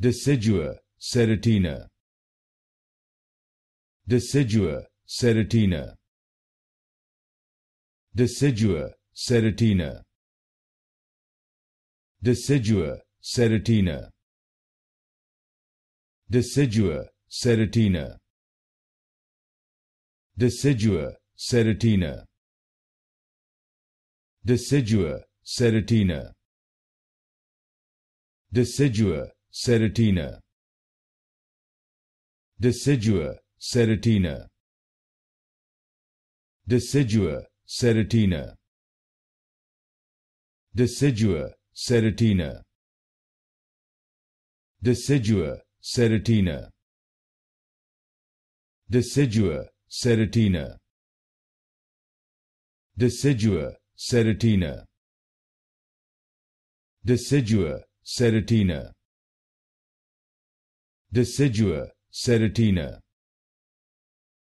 decidua serotina. decidua serotina. decidua serotina. decidua serotina. decidua serotina. decidua serotina. decidua serotina. decidua Serotina. decidua serotina. decidua serotina. decidua serotina. decidua serotina. decidua serotina. decidua serotina. decidua serratina decidua, serotina.